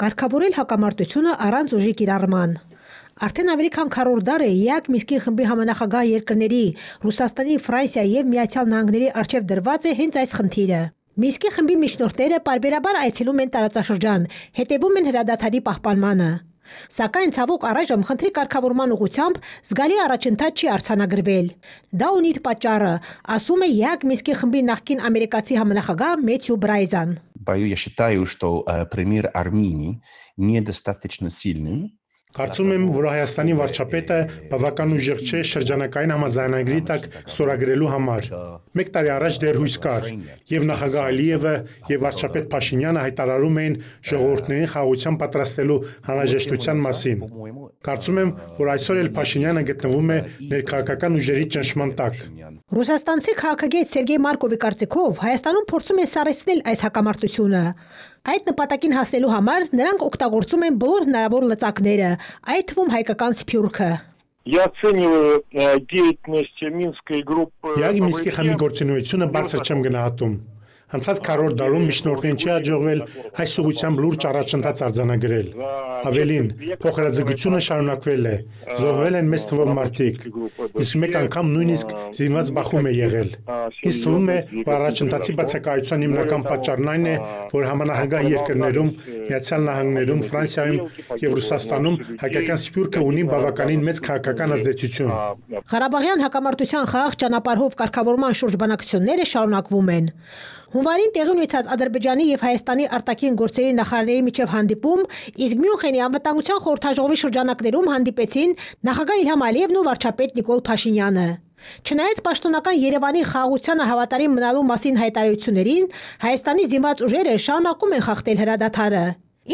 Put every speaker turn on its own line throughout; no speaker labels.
Կարգավորել հակամարտությունը առանց ուժի կիրառման։ Արդեն ավելի քան 40 դար է ԵԱԿ Միսկի խմբի համանախագահ երկրների Ռուսաստանի, Ֆրանսիայի եւ Միացյալ Նահանգների արչեւ դրված է հենց այս խնդիրը։ Միսկի խմբի միջնորդները բարբերաբար այցելում են տարածաշրջան, հետևում են հրադադարի պահպանմանը։ Սակայն ցավոք առայժմ խնդրի կարգավորման ուղությամբ զգալի առաջընթաց չի արցանագրվել։ Դա ունի իր պատճառը, ասում է ԵԱԿ Միսկի խմբի նախկին ամերիկացի համանախագահ Մեթյու Բրայզան
я считаю, что э, пример Армении недостаточно сильным Կարծում եմ, որ Հայաստանի э, վարչապետը բավական ուժեղ չէ շրջանակային համաձայնագրի տակ ստորագրելու համար։ Մեկ տարի առաջ դեռ հույս կար, եւ նախագահ Ալիևը եւ վարչապետ Փաշինյանը հայտարարում էին ժողովրդներին խաղաղության պատրաստելու հանրաժեշտության մասին։ Կարծում եմ, որ այսօր էլ Փաշինյանը գտնվում է ներքաղաքական ուժերի ճնշման տակ։
Ռուսաստանցի քաղաքագետ Սերգեյ Մարկովի կարծիքով Հայաստանում փորձում են սարեցնել այս հակամարտությունը։ Այդ նպատակին հասնելու համար նրանք օգտագործում են բոլոր հնարավոր լծակները, այդ թվում հայկական սփյուռքը։
Я оцениваю э, деятельность Минской группы. Я Минский համագործունեությունը բարձր չեմ գնահատում։ Անցած քառորդ դարում միջնորդներին չի հաջողվել այս ուղությամբ լուրջ առաջընթաց արձանագրել։ Ավելին, փոխհրաձգությունը շարունակվել է, զոհվել են մեծ թվով մարդիկ, իսկ մեկ անգամ նույնիսկ զինված բախում է եղել։ Ինձ թվում է, որ առաջընթացի բացակայության հիմնական պատճառն այն է, որ համանահանգահ երկրներում, Միացյալ Նահանգներում, Ֆրանսիայում եւ Ռուսաստանում հակական սփյուռքը ունի բավականին մեծ քաղաքական ազդեցություն։
Ղարաբաղյան հակամարտության խաղաղ ճանապարհով կարգավորման շուրջ բանակցությունները շարունակվում են։ Հունվարին տեղի ունեցած Ադրբեջանի եւ Հայաստանի արտաքին գործերի նախարարների միջև հանդիպում, իսկ Մյունխենի անվտանգության խորհրդաժողովի շրջանակներում հանդիպեցին նախագահ Իլհամ Ալիևն ու վարչապետ Նիկոլ Փաշինյանը։ Չնայած պաշտոնական Երևանի խաղաղությանը հավատարիմ մնալու մասին հայտարարություններին, Հայաստանի զինված ուժերը շարունակում են խախտել հրադադարը։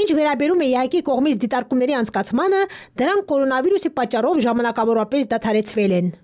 Ինչ վերաբերում է ԵԱԿ-ի կողմից դիտարկումների անցկացմանը, դրանք կորոնավիրուսի պատճառով ժամանակավորապես դադարեցվել են։